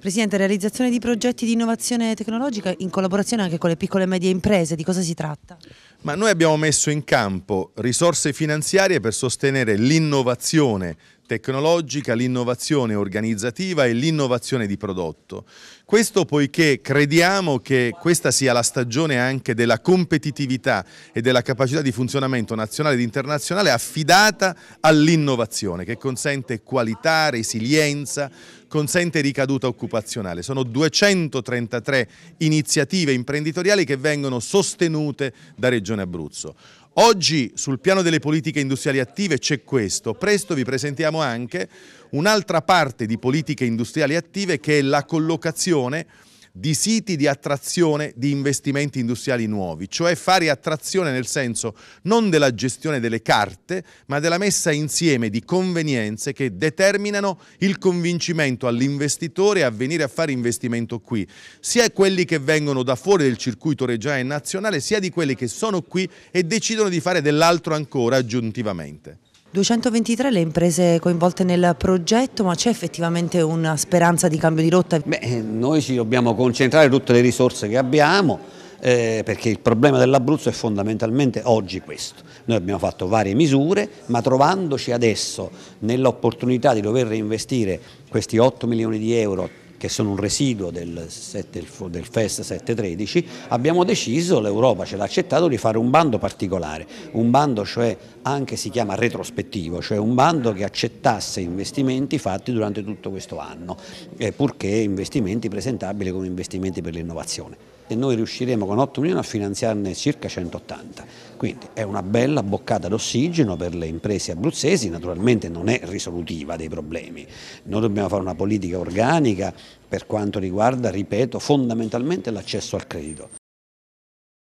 Presidente, realizzazione di progetti di innovazione tecnologica in collaborazione anche con le piccole e medie imprese, di cosa si tratta? Ma noi abbiamo messo in campo risorse finanziarie per sostenere l'innovazione tecnologica, l'innovazione organizzativa e l'innovazione di prodotto. Questo poiché crediamo che questa sia la stagione anche della competitività e della capacità di funzionamento nazionale ed internazionale affidata all'innovazione che consente qualità, resilienza, consente ricaduta occupazionale. Sono 233 iniziative imprenditoriali che vengono sostenute da Regione Abruzzo. Oggi sul piano delle politiche industriali attive c'è questo, presto vi presentiamo anche un'altra parte di politiche industriali attive che è la collocazione di siti di attrazione di investimenti industriali nuovi, cioè fare attrazione nel senso non della gestione delle carte, ma della messa insieme di convenienze che determinano il convincimento all'investitore a venire a fare investimento qui, sia quelli che vengono da fuori del circuito regionale e nazionale, sia di quelli che sono qui e decidono di fare dell'altro ancora aggiuntivamente. 223 le imprese coinvolte nel progetto, ma c'è effettivamente una speranza di cambio di rotta? Beh, noi ci dobbiamo concentrare tutte le risorse che abbiamo, eh, perché il problema dell'Abruzzo è fondamentalmente oggi questo. Noi abbiamo fatto varie misure, ma trovandoci adesso nell'opportunità di dover reinvestire questi 8 milioni di euro che sono un residuo del, 7, del FES 713, abbiamo deciso, l'Europa ce l'ha accettato, di fare un bando particolare, un bando cioè anche si chiama retrospettivo, cioè un bando che accettasse investimenti fatti durante tutto questo anno, eh, purché investimenti presentabili come investimenti per l'innovazione. E noi riusciremo con 8 milioni a finanziarne circa 180 quindi è una bella boccata d'ossigeno per le imprese abruzzesi, naturalmente non è risolutiva dei problemi. Noi dobbiamo fare una politica organica per quanto riguarda, ripeto, fondamentalmente l'accesso al credito.